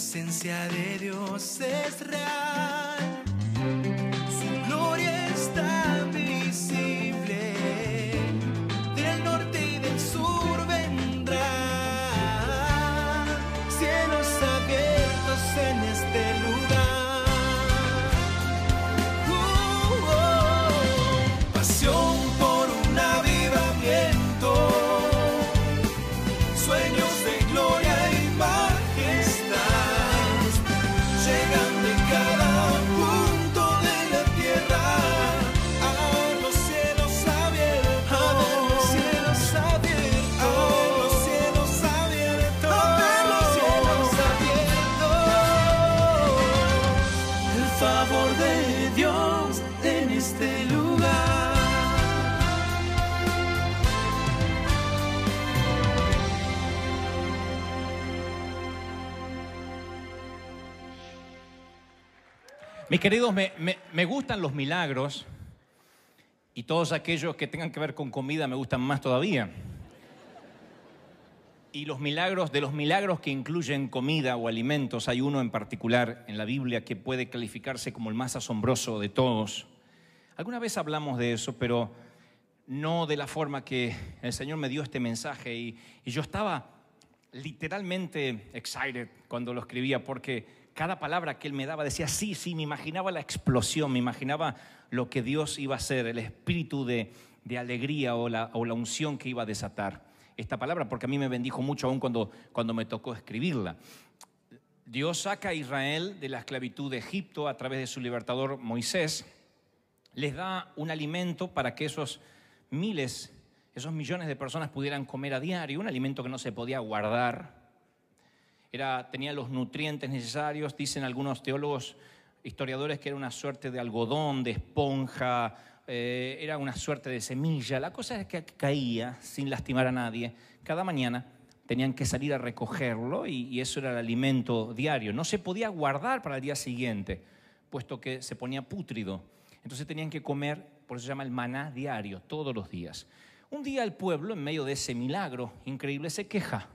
La presencia de Dios es real. Mis queridos, me, gustan los milagros y todos aquellos que tengan que ver con comida me gustan más todavía. Y los milagros, de los milagros que incluyen comida o alimentos, hay uno en particular en la Biblia que puede calificarse como el más asombroso de todos. Alguna vez hablamos de eso, pero no de la forma que el Señor me dio este mensaje. y yo estaba literalmente excited cuando lo escribía porque cada palabra que él me daba decía, sí, sí, me imaginaba la explosión, me imaginaba lo que Dios iba a hacer, el espíritu de, alegría o la, unción que iba a desatar esta palabra, porque a mí me bendijo mucho aún cuando, cuando me tocó escribirla. Dios saca a Israel de la esclavitud de Egipto a través de su libertador Moisés, les da un alimento para que esos miles, esos millones de personas pudieran comer a diario, un alimento que no se podía guardar, tenía los nutrientes necesarios, dicen algunos teólogos, historiadores, que era una suerte de algodón, de esponja, eh, era una suerte de semilla. La cosa es que caía sin lastimar a nadie. Cada mañana tenían que salir a recogerlo y, y eso era el alimento diario. No se podía guardar para el día siguiente, puesto que se ponía pútrido. Entonces tenían que comer, por eso se llama el maná diario, todos los días. Un día el pueblo, en medio de ese milagro increíble, se queja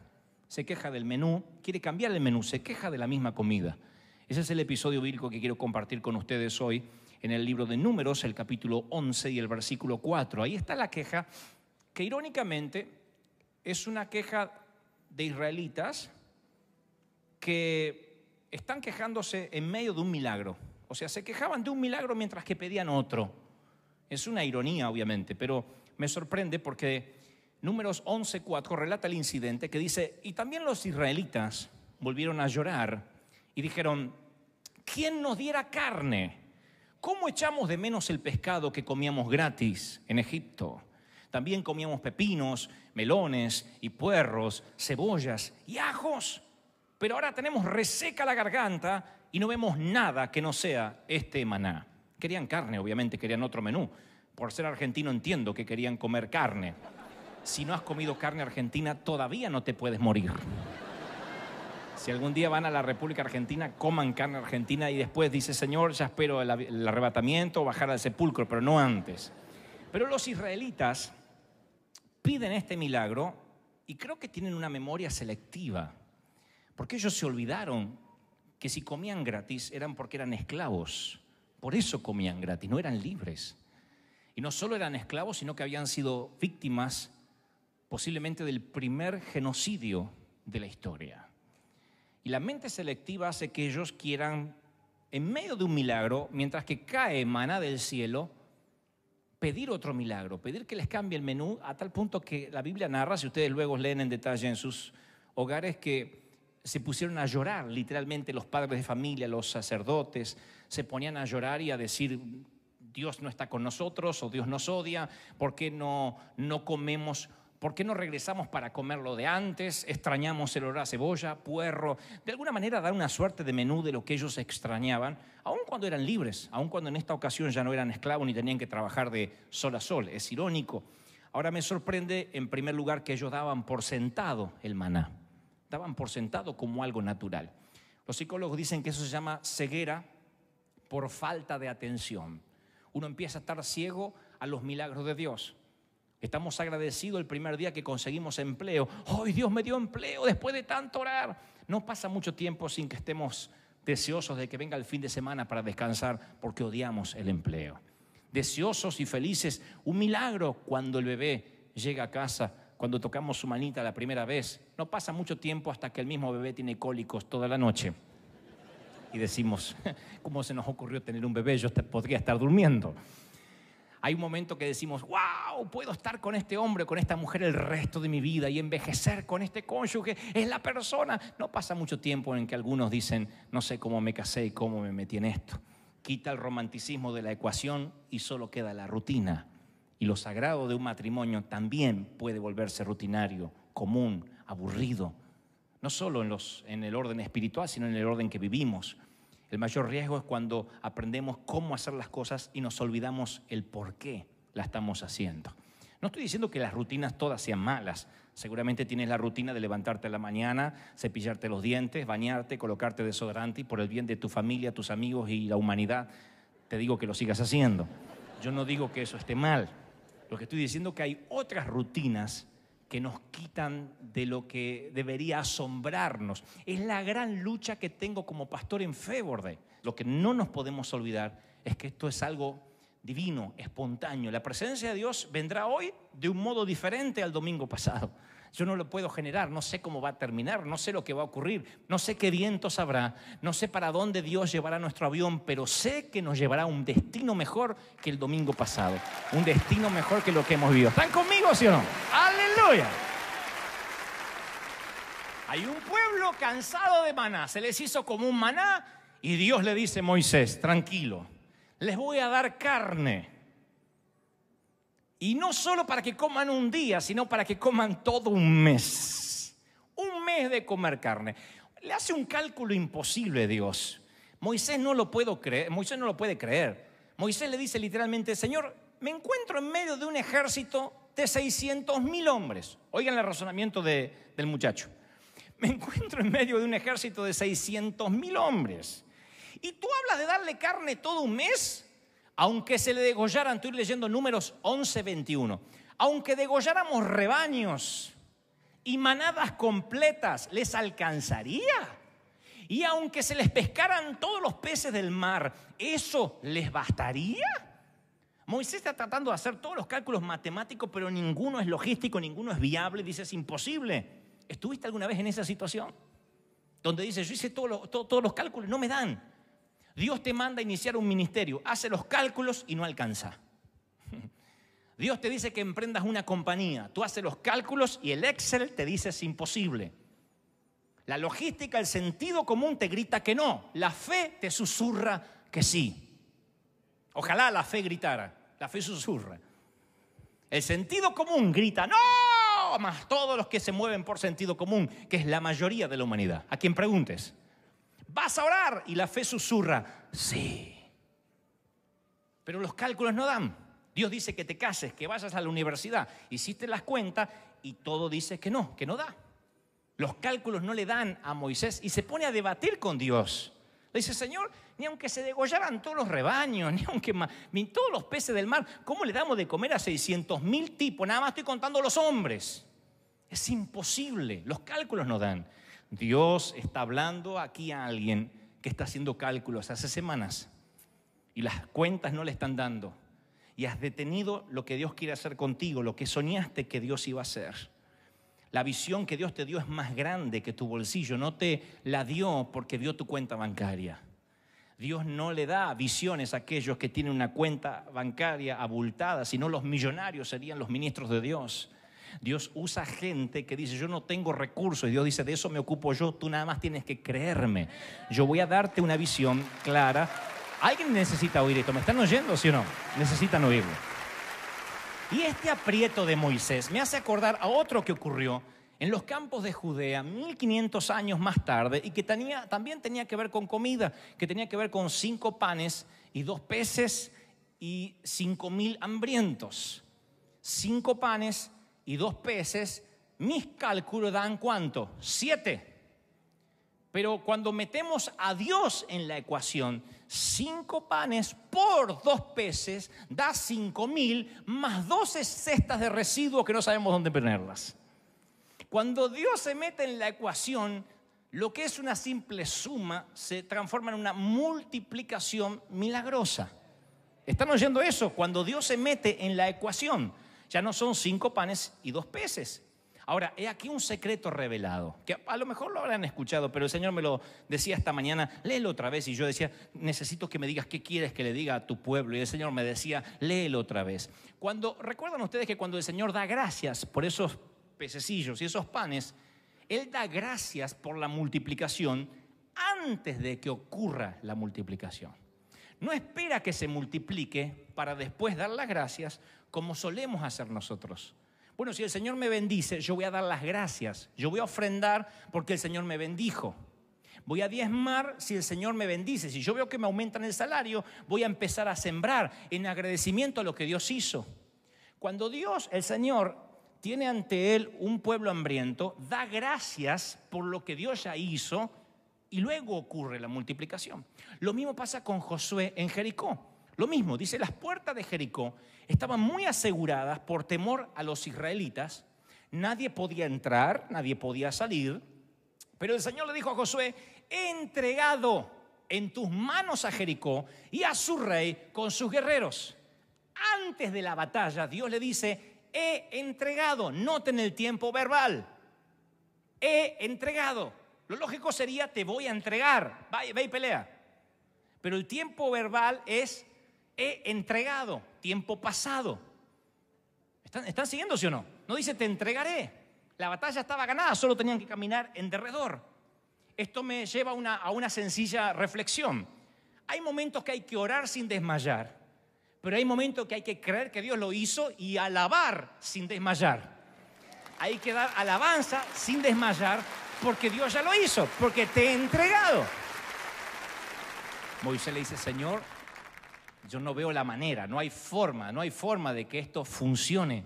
se queja del menú, quiere cambiar el menú, se queja de la misma comida. Ese es el episodio bíblico que quiero compartir con ustedes hoy en el libro de Números, el capítulo 11 y el versículo 4. Ahí está la queja que irónicamente es una queja de israelitas que están quejándose en medio de un milagro. O sea, se quejaban de un milagro mientras que pedían otro. Es una ironía, obviamente, pero me sorprende porque Números 11.4 relata el incidente que dice, y también los israelitas volvieron a llorar y dijeron, ¿quién nos diera carne? ¿Cómo echamos de menos el pescado que comíamos gratis en Egipto? También comíamos pepinos, melones y puerros, cebollas y ajos. Pero ahora tenemos reseca la garganta y no vemos nada que no sea este maná. Querían carne, obviamente, querían otro menú. Por ser argentino entiendo que querían comer carne si no has comido carne argentina, todavía no te puedes morir. Si algún día van a la República Argentina, coman carne argentina y después dice, Señor, ya espero el, arrebatamiento o bajar al sepulcro, pero no antes. Pero los israelitas piden este milagro y creo que tienen una memoria selectiva, porque ellos se olvidaron que si comían gratis eran porque eran esclavos, por eso comían gratis, no eran libres. Y no solo eran esclavos, sino que habían sido víctimas posiblemente del primer genocidio de la historia. Y la mente selectiva hace que ellos quieran, en medio de un milagro, mientras que cae maná del cielo, pedir otro milagro, pedir que les cambie el menú, a tal punto que la Biblia narra, si ustedes luego leen en detalle en sus hogares, que se pusieron a llorar, literalmente los padres de familia, los sacerdotes, se ponían a llorar y a decir, Dios no está con nosotros o Dios nos odia, ¿por qué no, no comemos ¿Por qué no regresamos para comer lo de antes? Extrañamos el olor a cebolla, puerro. De alguna manera dar una suerte de menú de lo que ellos extrañaban, aun cuando eran libres, aun cuando en esta ocasión ya no eran esclavos ni tenían que trabajar de sol a sol. Es irónico. Ahora me sorprende, en primer lugar, que ellos daban por sentado el maná. Daban por sentado como algo natural. Los psicólogos dicen que eso se llama ceguera por falta de atención. Uno empieza a estar ciego a los milagros de Dios Estamos agradecidos el primer día que conseguimos empleo. ¡Ay, Dios me dio empleo después de tanto orar. No pasa mucho tiempo sin que estemos deseosos de que venga el fin de semana para descansar porque odiamos el empleo. Deseosos y felices, un milagro cuando el bebé llega a casa, cuando tocamos su manita la primera vez. No pasa mucho tiempo hasta que el mismo bebé tiene cólicos toda la noche. Y decimos, ¿cómo se nos ocurrió tener un bebé? Yo podría estar durmiendo. Hay un momento que decimos, wow, puedo estar con este hombre, con esta mujer el resto de mi vida y envejecer con este cónyuge, es la persona. No pasa mucho tiempo en que algunos dicen, no sé cómo me casé y cómo me metí en esto. Quita el romanticismo de la ecuación y solo queda la rutina. Y lo sagrado de un matrimonio también puede volverse rutinario, común, aburrido, no solo en, los, en el orden espiritual, sino en el orden que vivimos. El mayor riesgo es cuando aprendemos cómo hacer las cosas y nos olvidamos el por qué la estamos haciendo. No estoy diciendo que las rutinas todas sean malas. Seguramente tienes la rutina de levantarte a la mañana, cepillarte los dientes, bañarte, colocarte desodorante y por el bien de tu familia, tus amigos y la humanidad, te digo que lo sigas haciendo. Yo no digo que eso esté mal. Lo que estoy diciendo es que hay otras rutinas que nos quitan de lo que debería asombrarnos. Es la gran lucha que tengo como pastor en Feborde. Lo que no nos podemos olvidar es que esto es algo divino, espontáneo. La presencia de Dios vendrá hoy de un modo diferente al domingo pasado. Yo no lo puedo generar, no sé cómo va a terminar, no sé lo que va a ocurrir, no sé qué vientos habrá, no sé para dónde Dios llevará nuestro avión, pero sé que nos llevará a un destino mejor que el domingo pasado, un destino mejor que lo que hemos vivido. ¿Están conmigo, sí o no? Aleluya. Hay un pueblo cansado de maná, se les hizo como un maná y Dios le dice a Moisés, tranquilo, les voy a dar carne y no solo para que coman un día, sino para que coman todo un mes. Un mes de comer carne. Le hace un cálculo imposible Dios. Moisés no lo puedo creer, Moisés no lo puede creer. Moisés le dice literalmente, "Señor, me encuentro en medio de un ejército de 600 mil hombres. Oigan el razonamiento del muchacho. Me encuentro en medio de un ejército de 600 mil hombres. Y tú hablas de darle carne todo un mes aunque se le degollaran, estoy leyendo números 11, 21, aunque degolláramos rebaños y manadas completas, ¿les alcanzaría? Y aunque se les pescaran todos los peces del mar, ¿eso les bastaría? Moisés está tratando de hacer todos los cálculos matemáticos, pero ninguno es logístico, ninguno es viable, dice es imposible. ¿Estuviste alguna vez en esa situación? Donde dice, yo hice todos los cálculos, no me dan. Dios te manda a iniciar un ministerio, hace los cálculos y no alcanza. Dios te dice que emprendas una compañía, tú haces los cálculos y el Excel te dice es imposible. La logística, el sentido común te grita que no, la fe te susurra que sí. Ojalá la fe gritara, la fe susurra. El sentido común grita no, más todos los que se mueven por sentido común, que es la mayoría de la humanidad. A quien preguntes. ¿Vas a orar? Y la fe susurra, sí. Pero los cálculos no dan. Dios dice que te cases, que vayas a la universidad. Hiciste las cuentas y todo dice que no, que no da. Los cálculos no le dan a Moisés y se pone a debatir con Dios. Le dice, Señor, ni aunque se degollaran todos los rebaños, ni aunque todos los peces del mar, ¿cómo le damos de comer a 600 mil tipos? Nada más estoy contando los hombres. Es imposible, los cálculos no dan. Dios está hablando aquí a alguien que está haciendo cálculos hace semanas y las cuentas no le están dando. Y has detenido lo que Dios quiere hacer contigo, lo que soñaste que Dios iba a hacer. La visión que Dios te dio es más grande que tu bolsillo. No te la dio porque dio tu cuenta bancaria. Dios no le da visiones a aquellos que tienen una cuenta bancaria abultada, sino los millonarios serían los ministros de Dios. Dios usa gente que dice, yo no tengo recursos. Y Dios dice, de eso me ocupo yo, tú nada más tienes que creerme. Yo voy a darte una visión clara. Alguien necesita oír esto. ¿Me están oyendo, sí o no? Necesitan oírlo. Y este aprieto de Moisés me hace acordar a otro que ocurrió en los campos de Judea 1500 años más tarde y que también tenía que ver con comida, que tenía que ver con cinco panes y dos peces y cinco mil hambrientos. Cinco panes y dos peces, mis cálculos dan cuánto? Siete. Pero cuando metemos a Dios en la ecuación, cinco panes por dos peces da cinco mil, más doce cestas de residuos que no sabemos dónde ponerlas. Cuando Dios se mete en la ecuación, lo que es una simple suma se transforma en una multiplicación milagrosa. ¿Están oyendo eso? Cuando Dios se mete en la ecuación. Ya no son cinco panes y dos peces. Ahora, he aquí un secreto revelado, que a lo mejor lo habrán escuchado, pero el Señor me lo decía esta mañana, léelo otra vez. Y yo decía, necesito que me digas qué quieres que le diga a tu pueblo. Y el Señor me decía, léelo otra vez. Cuando, recuerdan ustedes que cuando el Señor da gracias por esos pececillos y esos panes, Él da gracias por la multiplicación antes de que ocurra la multiplicación. No espera que se multiplique para después dar las gracias, como solemos hacer nosotros. Bueno, si el Señor me bendice, yo voy a dar las gracias, yo voy a ofrendar porque el Señor me bendijo. Voy a diezmar si el Señor me bendice. Si yo veo que me aumentan el salario, voy a empezar a sembrar en agradecimiento a lo que Dios hizo. Cuando Dios, el Señor, tiene ante Él un pueblo hambriento, da gracias por lo que Dios ya hizo y luego ocurre la multiplicación. Lo mismo pasa con Josué en Jericó. Lo mismo, dice, las puertas de Jericó estaban muy aseguradas por temor a los israelitas. Nadie podía entrar, nadie podía salir. Pero el Señor le dijo a Josué, he entregado en tus manos a Jericó y a su rey con sus guerreros. Antes de la batalla, Dios le dice, he entregado, noten el tiempo verbal, he entregado. Lo lógico sería, te voy a entregar, ve y pelea. Pero el tiempo verbal es he entregado, tiempo pasado. ¿Están, están siguiendo sí o no? No dice te entregaré. La batalla estaba ganada, solo tenían que caminar en derredor. Esto me lleva una, a una sencilla reflexión. Hay momentos que hay que orar sin desmayar, pero hay momentos que hay que creer que Dios lo hizo y alabar sin desmayar. Hay que dar alabanza sin desmayar porque Dios ya lo hizo, porque te he entregado. Moisés le dice, Señor, yo no veo la manera, no hay forma, no hay forma de que esto funcione.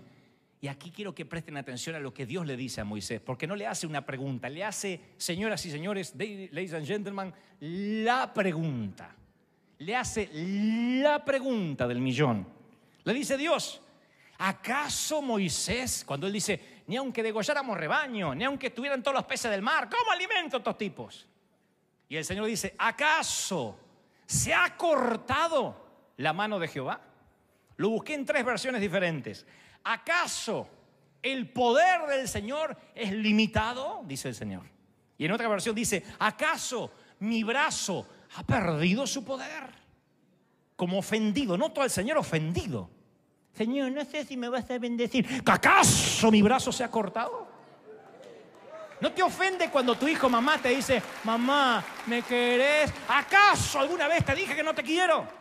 Y aquí quiero que presten atención a lo que Dios le dice a Moisés, porque no le hace una pregunta, le hace, señoras y señores, ladies and gentlemen, la pregunta. Le hace la pregunta del millón. Le dice Dios, ¿acaso Moisés, cuando él dice, ni aunque degolláramos rebaño, ni aunque estuvieran todos los peces del mar, ¿cómo alimento estos tipos? Y el Señor dice, ¿acaso se ha cortado? la mano de Jehová? Lo busqué en tres versiones diferentes. ¿Acaso el poder del Señor es limitado? Dice el Señor. Y en otra versión dice, ¿acaso mi brazo ha perdido su poder? Como ofendido, No todo el Señor ofendido. Señor, no sé si me vas a bendecir. ¿Acaso mi brazo se ha cortado? ¿No te ofende cuando tu hijo mamá te dice, mamá, ¿me querés? ¿Acaso alguna vez te dije que no te quiero?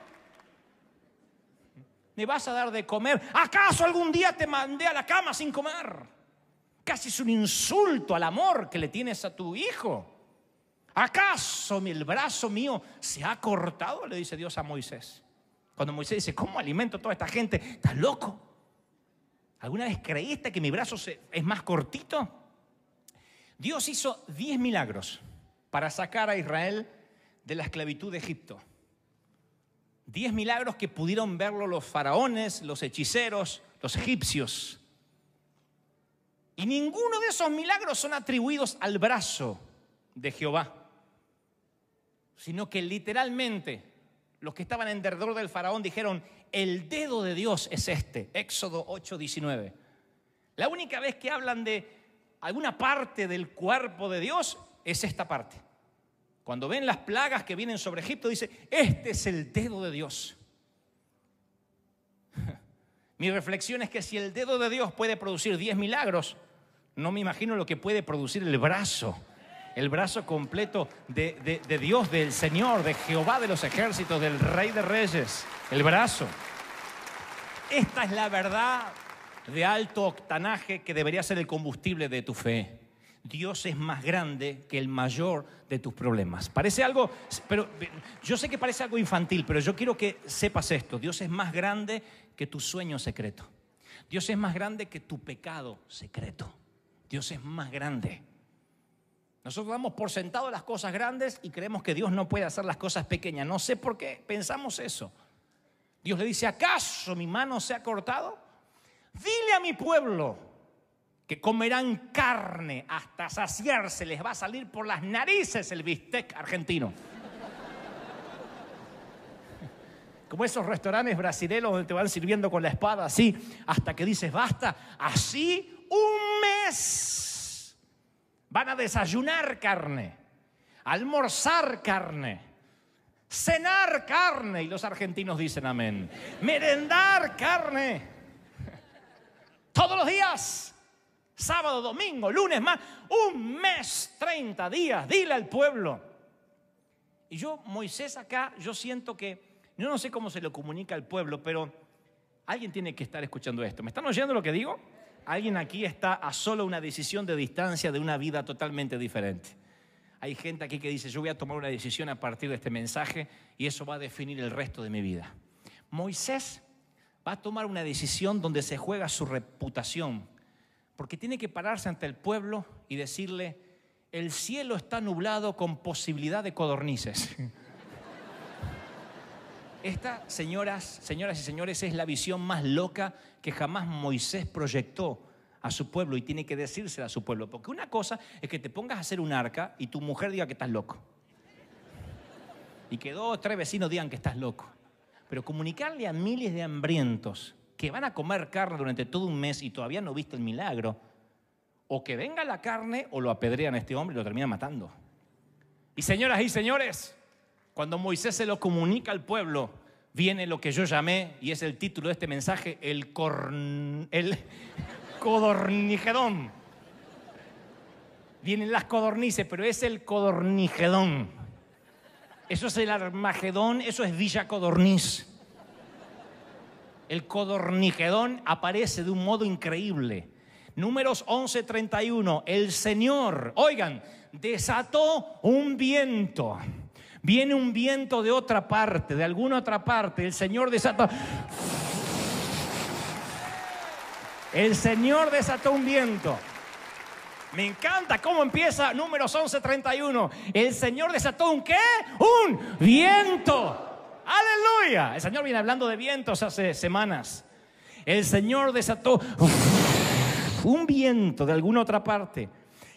¿Me vas a dar de comer? ¿Acaso algún día te mandé a la cama sin comer? Casi es un insulto al amor que le tienes a tu hijo. ¿Acaso el brazo mío se ha cortado? Le dice Dios a Moisés. Cuando Moisés dice, ¿cómo alimento a toda esta gente? ¿Estás loco? ¿Alguna vez creíste que mi brazo es más cortito? Dios hizo diez milagros para sacar a Israel de la esclavitud de Egipto. Diez milagros que pudieron verlo los faraones, los hechiceros, los egipcios. Y ninguno de esos milagros son atribuidos al brazo de Jehová, sino que literalmente los que estaban en derredor del faraón dijeron, el dedo de Dios es este, Éxodo 8:19. La única vez que hablan de alguna parte del cuerpo de Dios es esta parte. Cuando ven las plagas que vienen sobre Egipto, dice, este es el dedo de Dios. Mi reflexión es que si el dedo de Dios puede producir 10 milagros, no me imagino lo que puede producir el brazo, el brazo completo de, de, Dios, del Señor, de Jehová de los ejércitos, del Rey de Reyes, el brazo. Esta es la verdad de alto octanaje que debería ser el combustible de tu fe. Dios es más grande que el mayor de tus problemas. Parece algo, pero yo sé que parece algo infantil, pero yo quiero que sepas esto. Dios es más grande que tu sueño secreto. Dios es más grande que tu pecado secreto. Dios es más grande. Nosotros damos por sentado las cosas grandes y creemos que Dios no puede hacer las cosas pequeñas. No sé por qué pensamos eso. Dios le dice, ¿acaso mi mano se ha cortado? Dile a mi pueblo, que comerán carne hasta saciarse, les va a salir por las narices el bistec argentino. Como esos restaurantes brasileños donde te van sirviendo con la espada así, hasta que dices basta, así un mes van a desayunar carne, almorzar carne, cenar carne, y los argentinos dicen amén, merendar carne, todos los días sábado, domingo, lunes más, un mes, 30 días, dile al pueblo. Y yo, Moisés acá, yo siento que, yo no sé cómo se lo comunica al pueblo, pero alguien tiene que estar escuchando esto. ¿Me están oyendo lo que digo? Alguien aquí está a solo una decisión de distancia de una vida totalmente diferente. Hay gente aquí que dice, yo voy a tomar una decisión a partir de este mensaje y eso va a definir el resto de mi vida. Moisés va a tomar una decisión donde se juega su reputación, porque tiene que pararse ante el pueblo y decirle, el cielo está nublado con posibilidad de codornices. Esta, señoras, señoras y señores, es la visión más loca que jamás Moisés proyectó a su pueblo y tiene que decírsela a su pueblo. Porque una cosa es que te pongas a hacer un arca y tu mujer diga que estás loco. Y que dos o tres vecinos digan que estás loco. Pero comunicarle a miles de hambrientos que van a comer carne durante todo un mes y todavía no viste el milagro, o que venga la carne o lo apedrean a este hombre y lo terminan matando. Y señoras y señores, cuando Moisés se lo comunica al pueblo, viene lo que yo llamé, y es el título de este mensaje, el, codornijedón. el Vienen las codornices, pero es el codornijedón. Eso es el Armagedón, eso es Villa Codorniz el codorniquedón aparece de un modo increíble. Números 11:31, el Señor, oigan, desató un viento. Viene un viento de otra parte, de alguna otra parte. El Señor desató... El Señor desató un viento. Me encanta cómo empieza números 11:31. El Señor desató un qué? Un viento. Aleluya. El Señor viene hablando de vientos hace semanas. El Señor desató un viento de alguna otra parte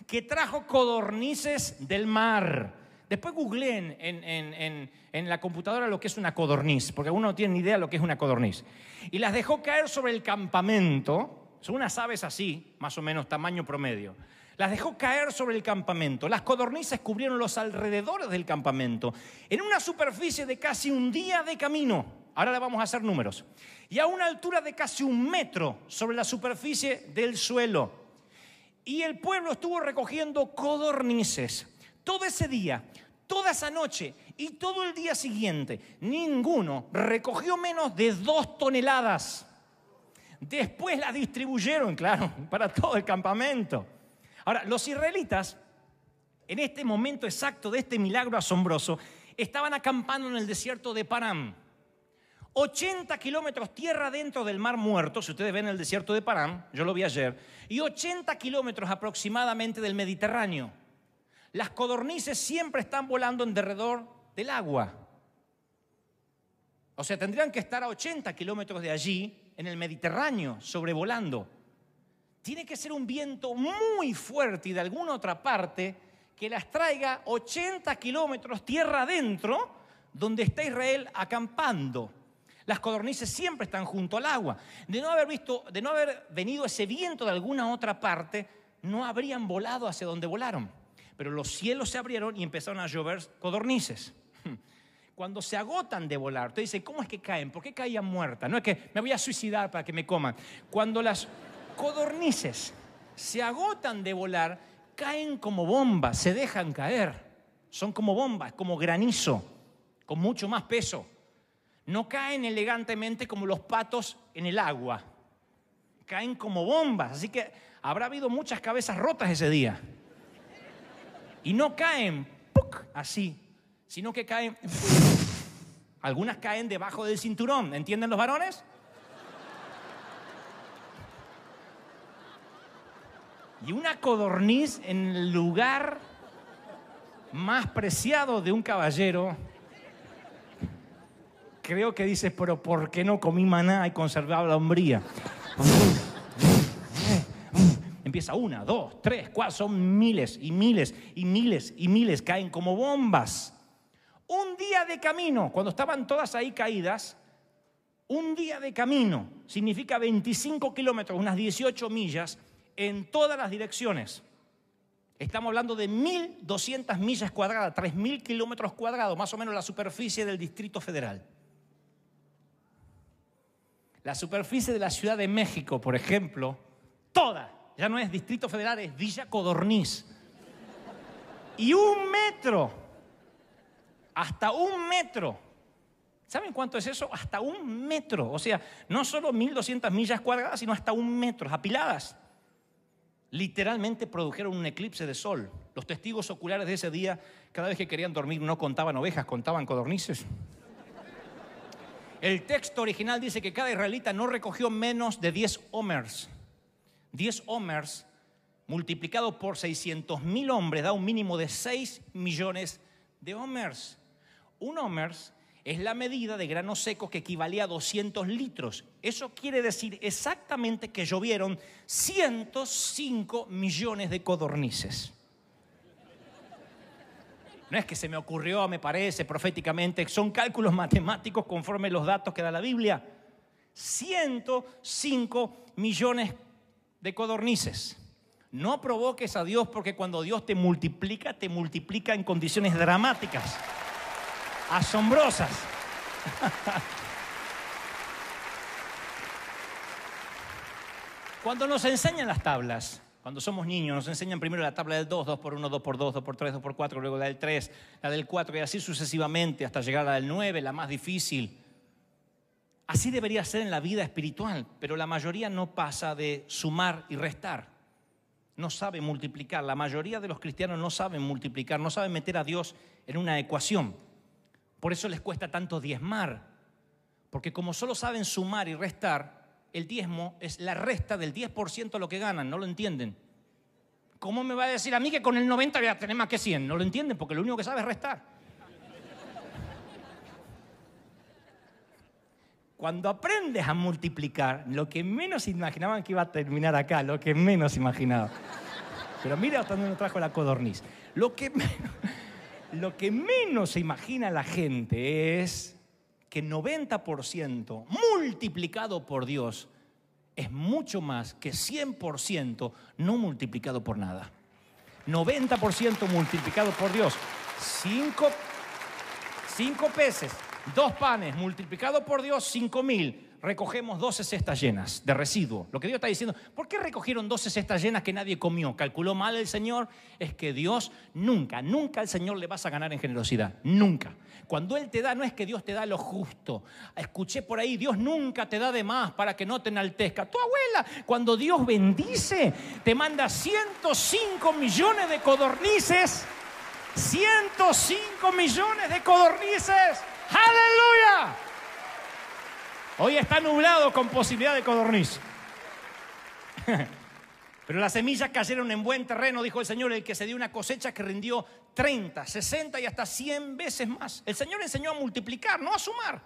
que trajo codornices del mar. Después googleen en, en, la computadora lo que es una codorniz, porque uno no tiene ni idea lo que es una codorniz. Y las dejó caer sobre el campamento, son unas aves así, más o menos tamaño promedio. Las dejó caer sobre el campamento. Las codornices cubrieron los alrededores del campamento. En una superficie de casi un día de camino. Ahora le vamos a hacer números. Y a una altura de casi un metro sobre la superficie del suelo. Y el pueblo estuvo recogiendo codornices todo ese día, toda esa noche y todo el día siguiente. Ninguno recogió menos de dos toneladas. Después las distribuyeron, claro, para todo el campamento. Ahora, los israelitas, en este momento exacto de este milagro asombroso, estaban acampando en el desierto de Paran. 80 kilómetros tierra dentro del Mar Muerto, si ustedes ven el desierto de Paran, yo lo vi ayer, y 80 kilómetros aproximadamente del Mediterráneo. Las codornices siempre están volando en derredor del agua. O sea, tendrían que estar a 80 kilómetros de allí, en el Mediterráneo, sobrevolando tiene que ser un viento muy fuerte y de alguna otra parte que las traiga 80 kilómetros tierra adentro donde está Israel acampando. Las codornices siempre están junto al agua. De no haber visto, de no haber venido ese viento de alguna otra parte, no habrían volado hacia donde volaron. Pero los cielos se abrieron y empezaron a llover codornices. Cuando se agotan de volar, te dice, ¿cómo es que caen? ¿Por qué caían muertas? No es que me voy a suicidar para que me coman. Cuando las codornices, se agotan de volar, caen como bombas, se dejan caer. Son como bombas, como granizo, con mucho más peso. No caen elegantemente como los patos en el agua. Caen como bombas. Así que habrá habido muchas cabezas rotas ese día. Y no caen así, sino que caen... Algunas caen debajo del cinturón. ¿Entienden los varones? y una codorniz en el lugar más preciado de un caballero. Creo que dices, pero ¿por qué no comí maná y conservaba la hombría? Empieza una, dos, tres, cuatro, son miles y miles y miles y miles, caen como bombas. Un día de camino, cuando estaban todas ahí caídas, un día de camino significa 25 kilómetros, unas 18 millas, en todas las direcciones. Estamos hablando de 1.200 millas cuadradas, 3.000 kilómetros cuadrados, más o menos la superficie del Distrito Federal. La superficie de la Ciudad de México, por ejemplo, toda, ya no es Distrito Federal, es Villa Codorniz. Y un metro, hasta un metro, ¿saben cuánto es eso? Hasta un metro, o sea, no solo 1.200 millas cuadradas, sino hasta un metro, apiladas literalmente produjeron un eclipse de sol. Los testigos oculares de ese día, cada vez que querían dormir, no contaban ovejas, contaban codornices. El texto original dice que cada israelita no recogió menos de 10 homers. 10 homers multiplicado por 600 mil hombres da un mínimo de 6 millones de homers. Un homers es la medida de granos secos que equivalía a 200 litros. Eso quiere decir exactamente que llovieron 105 millones de codornices. No es que se me ocurrió, me parece, proféticamente, son cálculos matemáticos conforme los datos que da la Biblia. 105 millones de codornices. No provoques a Dios porque cuando Dios te multiplica, te multiplica en condiciones dramáticas asombrosas. Cuando nos enseñan las tablas, cuando somos niños, nos enseñan primero la tabla del 2, 2 por 1, 2 por 2, 2 por 3, 2 por 4, luego la del 3, la del 4 y así sucesivamente hasta llegar a la del 9, la más difícil. Así debería ser en la vida espiritual, pero la mayoría no pasa de sumar y restar. No sabe multiplicar. La mayoría de los cristianos no saben multiplicar, no saben meter a Dios en una ecuación. Por eso les cuesta tanto diezmar. Porque como solo saben sumar y restar, el diezmo es la resta del 10% de lo que ganan, no lo entienden. ¿Cómo me va a decir a mí que con el 90 voy a tener más que 100? No lo entienden porque lo único que sabe es restar. Cuando aprendes a multiplicar, lo que menos imaginaban que iba a terminar acá, lo que menos imaginaban. Pero mira hasta dónde nos trajo la codorniz. Lo que menos... Lo que menos se imagina la gente es que 90% multiplicado por Dios es mucho más que 100% no multiplicado por nada. 90% multiplicado por Dios. 5 cinco peces, dos panes multiplicado por Dios, cinco mil recogemos 12 cestas llenas de residuo. Lo que Dios está diciendo, ¿por qué recogieron 12 cestas llenas que nadie comió? ¿Calculó mal el Señor? Es que Dios nunca, nunca al Señor le vas a ganar en generosidad, nunca. Cuando Él te da, no es que Dios te da lo justo. Escuché por ahí, Dios nunca te da de más para que no te enaltezca. Tu abuela, cuando Dios bendice, te manda 105 millones de codornices. 105 millones de codornices. Aleluya. Hoy está nublado con posibilidad de codorniz. Pero las semillas cayeron en buen terreno, dijo el Señor, el que se dio una cosecha que rindió 30, 60 y hasta 100 veces más. El Señor enseñó a multiplicar, no a sumar.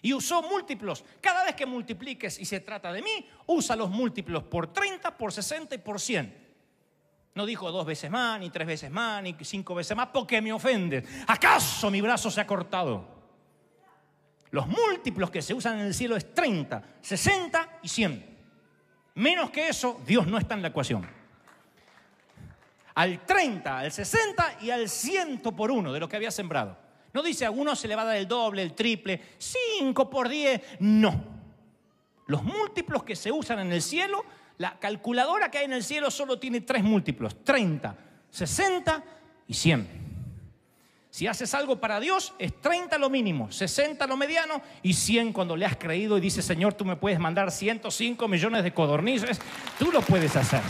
Y usó múltiplos. Cada vez que multipliques y se trata de mí, usa los múltiplos por 30, por 60 y por 100. No dijo dos veces más, ni tres veces más, ni cinco veces más, porque me ofende ¿Acaso mi brazo se ha cortado? Los múltiplos que se usan en el cielo es 30, 60 y 100. Menos que eso, Dios no está en la ecuación. Al 30, al 60 y al 100 por uno de lo que había sembrado. No dice a uno se le va a dar el doble, el triple, 5 por 10. No. Los múltiplos que se usan en el cielo, la calculadora que hay en el cielo solo tiene tres múltiplos, 30, 60 y 100. Si haces algo para Dios, es 30 lo mínimo, 60 lo mediano y 100 cuando le has creído y dices, Señor, tú me puedes mandar 105 millones de codornices, tú lo puedes hacer.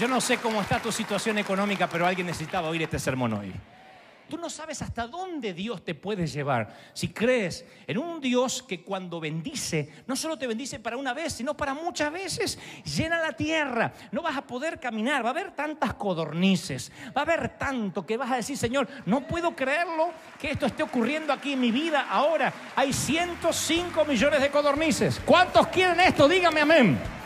Yo no sé cómo está tu situación económica, pero alguien necesitaba oír este sermón hoy. Tú no sabes hasta dónde Dios te puede llevar. Si crees en un Dios que cuando bendice, no solo te bendice para una vez, sino para muchas veces, llena la tierra. No vas a poder caminar, va a haber tantas codornices, va a haber tanto que vas a decir, Señor, no puedo creerlo que esto esté ocurriendo aquí en mi vida ahora. Hay 105 millones de codornices. ¿Cuántos quieren esto? Dígame amén.